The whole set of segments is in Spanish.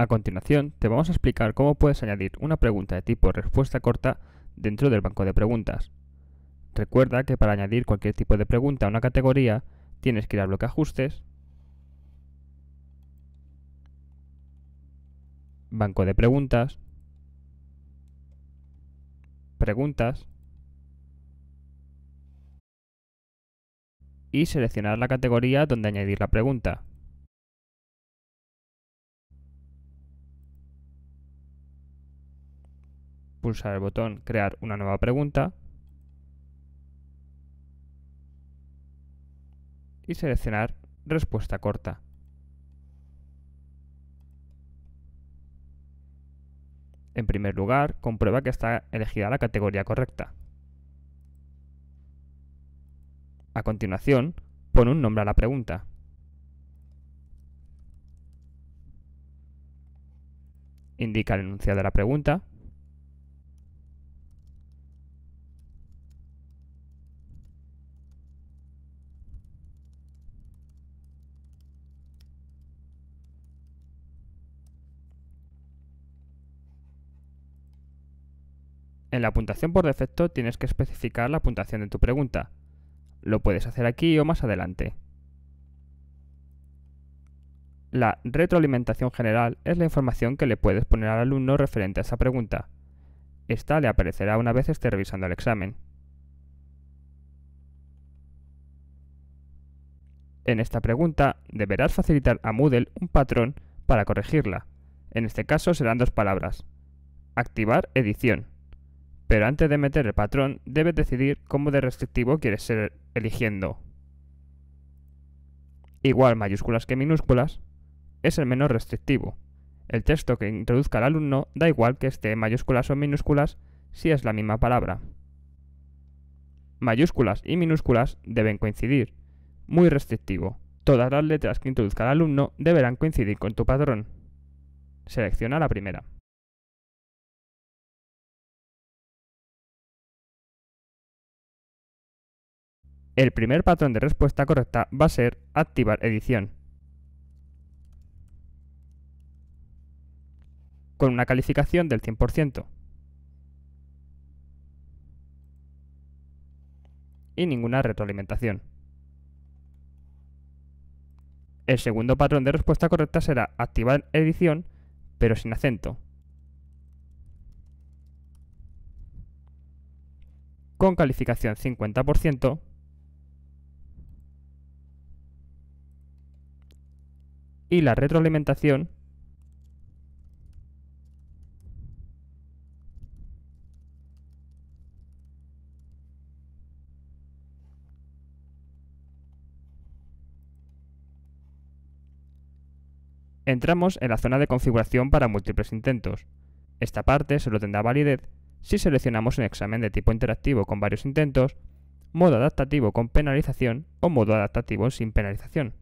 A continuación, te vamos a explicar cómo puedes añadir una pregunta de tipo respuesta corta dentro del banco de preguntas. Recuerda que para añadir cualquier tipo de pregunta a una categoría, tienes que ir al bloque Ajustes, Banco de preguntas, preguntas y seleccionar la categoría donde añadir la pregunta. Pulsar el botón Crear una nueva pregunta y seleccionar Respuesta corta. En primer lugar, comprueba que está elegida la categoría correcta. A continuación, pon un nombre a la pregunta. Indica el enunciado de la pregunta En la puntuación por defecto tienes que especificar la puntuación de tu pregunta. Lo puedes hacer aquí o más adelante. La retroalimentación general es la información que le puedes poner al alumno referente a esa pregunta. Esta le aparecerá una vez esté revisando el examen. En esta pregunta deberás facilitar a Moodle un patrón para corregirla. En este caso serán dos palabras. Activar edición pero antes de meter el patrón, debes decidir cómo de restrictivo quieres ser eligiendo. Igual mayúsculas que minúsculas es el menos restrictivo. El texto que introduzca el alumno da igual que esté en mayúsculas o minúsculas si es la misma palabra. Mayúsculas y minúsculas deben coincidir. Muy restrictivo. Todas las letras que introduzca el alumno deberán coincidir con tu patrón. Selecciona la primera. El primer patrón de respuesta correcta va a ser activar edición. Con una calificación del 100%. Y ninguna retroalimentación. El segundo patrón de respuesta correcta será activar edición, pero sin acento. Con calificación 50% y la retroalimentación entramos en la zona de configuración para múltiples intentos. Esta parte solo tendrá validez si seleccionamos un examen de tipo interactivo con varios intentos, modo adaptativo con penalización o modo adaptativo sin penalización.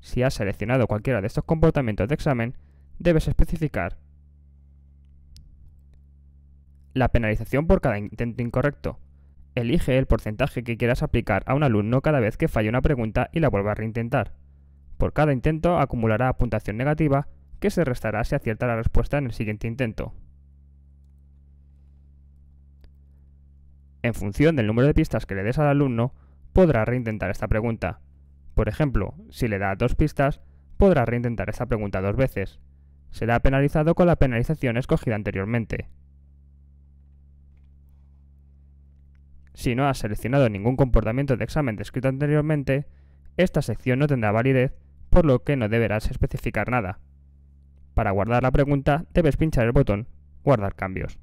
Si has seleccionado cualquiera de estos comportamientos de examen, debes especificar la penalización por cada intento incorrecto. Elige el porcentaje que quieras aplicar a un alumno cada vez que falle una pregunta y la vuelva a reintentar. Por cada intento acumulará puntuación negativa que se restará si acierta la respuesta en el siguiente intento. En función del número de pistas que le des al alumno, podrá reintentar esta pregunta. Por ejemplo, si le da dos pistas, podrá reintentar esta pregunta dos veces. Será penalizado con la penalización escogida anteriormente. Si no has seleccionado ningún comportamiento de examen descrito anteriormente, esta sección no tendrá validez, por lo que no deberás especificar nada. Para guardar la pregunta debes pinchar el botón Guardar cambios.